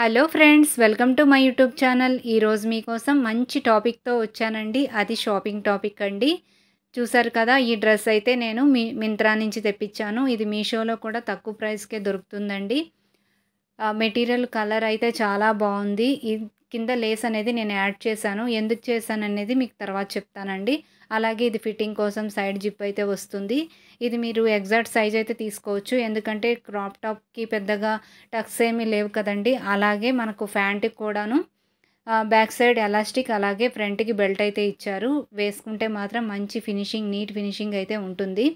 hello friends welcome to my YouTube channel ఈరోజు మీకోసం మంచి టాపిక్తో వచ్చానండి అది షాపింగ్ టాపిక్ అండి చూసారు కదా ఈ డ్రెస్ అయితే నేను మీ మింత్రా నుంచి తెప్పించాను ఇది మీషోలో కూడా తక్కువ ప్రైస్కే దొరుకుతుందండి మెటీరియల్ కలర్ అయితే చాలా బాగుంది కింద లేస్ అనేది నేను యాడ్ చేశాను ఎందుకు చేశాను అనేది మీకు తర్వాత చెప్తానండి అలాగే ఇది ఫిట్టింగ్ కోసం సైడ్ జిప్ అయితే వస్తుంది ఇది మీరు ఎగ్జాక్ట్ సైజ్ అయితే తీసుకోవచ్చు ఎందుకంటే క్రాప్ టాప్కి పెద్దగా టక్స్ ఏమీ లేవు కదండి అలాగే మనకు ఫ్యాంట్కి కూడాను బ్యాక్ సైడ్ ఎలాస్టిక్ అలాగే ఫ్రంట్కి బెల్ట్ అయితే ఇచ్చారు వేసుకుంటే మాత్రం మంచి ఫినిషింగ్ నీట్ ఫినిషింగ్ అయితే ఉంటుంది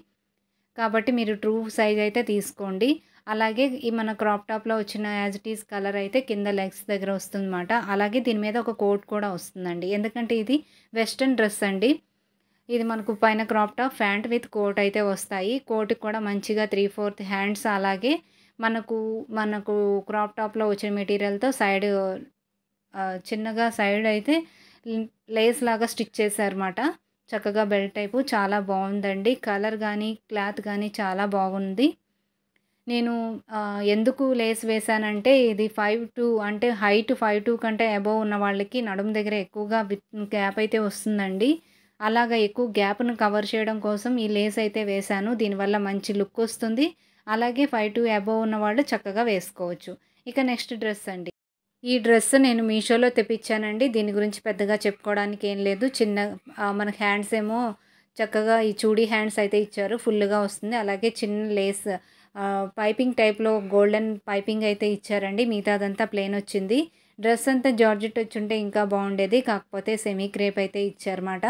కాబట్టి మీరు ట్రూ సైజ్ అయితే తీసుకోండి అలాగే ఈ మన క్రాప్ టాప్లో వచ్చిన యాజ్ ఇట్ ఈస్ కలర్ అయితే కింద లెగ్స్ దగ్గర వస్తుందన్నమాట అలాగే దీని మీద ఒక కోట్ కూడా వస్తుందండి ఎందుకంటే ఇది వెస్ట్రన్ డ్రెస్ అండి ఇది మనకు పైన crop top pant with coat అయితే వస్తాయి కోట్కి కూడా మంచిగా త్రీ ఫోర్త్ హ్యాండ్స్ అలాగే మనకు మనకు క్రాప్ టాప్లో వచ్చిన మెటీరియల్తో సైడ్ చిన్నగా సైడ్ అయితే లేస్ లాగా స్టిక్ చేశారన్నమాట చక్కగా బెల్ట్ టైపు చాలా బాగుందండి కలర్ కానీ క్లాత్ కానీ చాలా బాగుంది నేను ఎందుకు లేస్ వేశానంటే ఇది ఫైవ్ టూ అంటే హైట్ ఫైవ్ టూ కంటే అబోవ్ ఉన్న వాళ్ళకి నడుము దగ్గర ఎక్కువగా విత్ గ్యాప్ అయితే వస్తుందండి అలాగ ఎక్కువ గ్యాప్ను కవర్ చేయడం కోసం ఈ లేస్ అయితే వేశాను దీనివల్ల మంచి లుక్ వస్తుంది అలాగే ఫైవ్ టు అబోవ్ ఉన్న వాళ్ళు చక్కగా వేసుకోవచ్చు ఇక నెక్స్ట్ డ్రెస్ అండి ఈ డ్రెస్ నేను మీషోలో తెప్పించానండి దీని గురించి పెద్దగా చెప్పుకోవడానికి ఏం లేదు చిన్న మన హ్యాండ్స్ ఏమో చక్కగా ఈ చూడీ హ్యాండ్స్ అయితే ఇచ్చారు ఫుల్గా వస్తుంది అలాగే చిన్న లేస్ పైపింగ్ టైప్లో గోల్డెన్ పైపింగ్ అయితే ఇచ్చారండి మిగతాదంతా ప్లెయిన్ వచ్చింది డ్రెస్ అంతా జార్జెట్ వచ్చి ఉంటే ఇంకా బాగుండేది కాకపోతే సెమీ క్రేప్ అయితే ఇచ్చారన్నమాట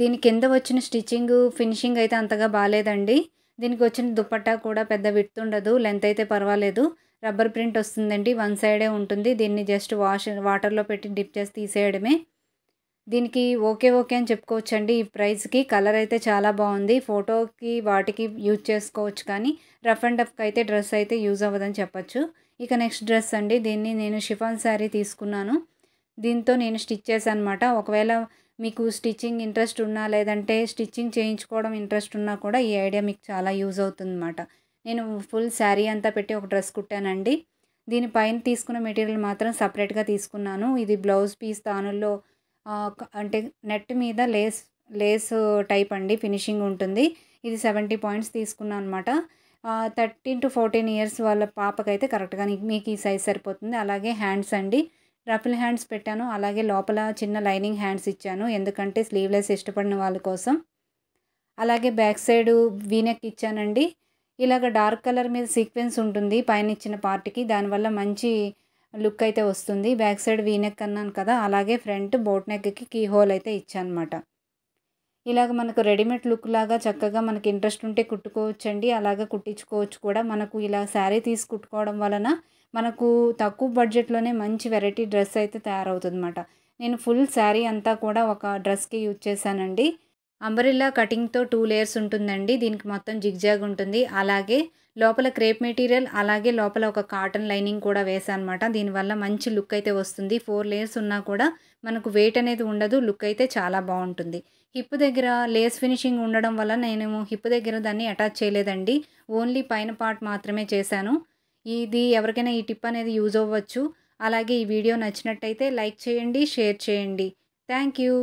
దీని కింద వచ్చిన స్టిచ్చింగ్ ఫినిషింగ్ అయితే అంతగా బాగాలేదండి దీనికి వచ్చిన దుప్పట్టా కూడా పెద్ద విడుతు ఉండదు లెంత్ అయితే పర్వాలేదు రబ్బర్ ప్రింట్ వస్తుందండి వన్ సైడే ఉంటుంది దీన్ని జస్ట్ వాష్ వాటర్లో పెట్టి డిప్ చేసి తీసేయడమే దీనికి ఓకే ఓకే అని చెప్పుకోవచ్చండి ఈ ప్రైస్కి కలర్ అయితే చాలా బాగుంది ఫోటోకి వాటికి యూజ్ చేసుకోవచ్చు కానీ రఫ్ అండ్ టఫ్కి అయితే డ్రెస్ అయితే యూజ్ అవ్వదని చెప్పచ్చు ఇక నెక్స్ట్ డ్రెస్ అండి దీన్ని నేను షిఫాన్ శారీ తీసుకున్నాను దీంతో నేను స్టిచ్ చేశాను అనమాట ఒకవేళ మీకు స్టిచ్చింగ్ ఇంట్రెస్ట్ ఉన్నా లేదంటే స్టిచ్చింగ్ చేయించుకోవడం ఇంట్రెస్ట్ ఉన్నా కూడా ఈ ఐడియా మీకు చాలా యూజ్ అవుతుందన్నమాట నేను ఫుల్ శారీ అంతా పెట్టి ఒక డ్రెస్ కుట్టానండి దీనిపైన తీసుకున్న మెటీరియల్ మాత్రం సపరేట్గా తీసుకున్నాను ఇది బ్లౌజ్ పీస్ దానిలో అంటే నెట్ మీద లేస్ లేస్ టైప్ అండి ఫినిషింగ్ ఉంటుంది ఇది సెవెంటీ పాయింట్స్ తీసుకున్నాను అనమాట థర్టీన్ టు ఫోర్టీన్ ఇయర్స్ వాళ్ళ పాపకైతే కరెక్ట్గా మీకు ఈ సైజ్ సరిపోతుంది అలాగే హ్యాండ్స్ అండి రఫిల్ హ్యాండ్స్ పెట్టాను అలాగే లోపల చిన్న లైనింగ్ హ్యాండ్స్ ఇచ్చాను ఎందుకంటే స్లీవ్లెస్ ఇష్టపడిన వాళ్ళ కోసం అలాగే బ్యాక్ సైడ్ వీనెక్ ఇచ్చానండి ఇలాగ డార్క్ కలర్ మీద సీక్వెన్స్ ఉంటుంది పైన ఇచ్చిన పార్ట్కి దానివల్ల మంచి లుక్ అయితే వస్తుంది బ్యాక్ సైడ్ వీనెక్ అన్నాను కదా అలాగే ఫ్రంట్ బోట్ నెక్కి కీ హోల్ అయితే ఇచ్చానమాట ఇలాగ మనకు రెడీమేడ్ లుక్ లాగా చక్కగా మనకి ఇంట్రెస్ట్ ఉంటే కుట్టుకోవచ్చండి అలాగే కుట్టించుకోవచ్చు కూడా మనకు ఇలా శారీ తీసుకుట్టుకోవడం వలన మనకు తక్కువ బడ్జెట్లోనే మంచి వెరైటీ డ్రెస్ అయితే తయారవుతుందన్నమాట నేను ఫుల్ శారీ అంతా కూడా ఒక డ్రెస్కి యూజ్ చేశానండి అంబరిల్లా కటింగ్తో టూ లేయర్స్ ఉంటుందండి దీనికి మొత్తం జిగ్జాగ్ ఉంటుంది అలాగే లోపల క్రేప్ మెటీరియల్ అలాగే లోపల ఒక కాటన్ లైనింగ్ కూడా వేసానమాట అనమాట దీనివల్ల మంచి లుక్ అయితే వస్తుంది ఫోర్ లేయర్స్ ఉన్నా కూడా మనకు వెయిట్ అనేది ఉండదు లుక్ అయితే చాలా బాగుంటుంది హిప్ దగ్గర లేస్ ఫినిషింగ్ ఉండడం వల్ల నేను హిప్ దగ్గర దాన్ని అటాచ్ చేయలేదండి ఓన్లీ పైన పార్ట్ మాత్రమే చేశాను ఇది ఎవరికైనా ఈ టిప్ అనేది యూజ్ అవ్వచ్చు అలాగే ఈ వీడియో నచ్చినట్టయితే లైక్ చేయండి షేర్ చేయండి థ్యాంక్ యూ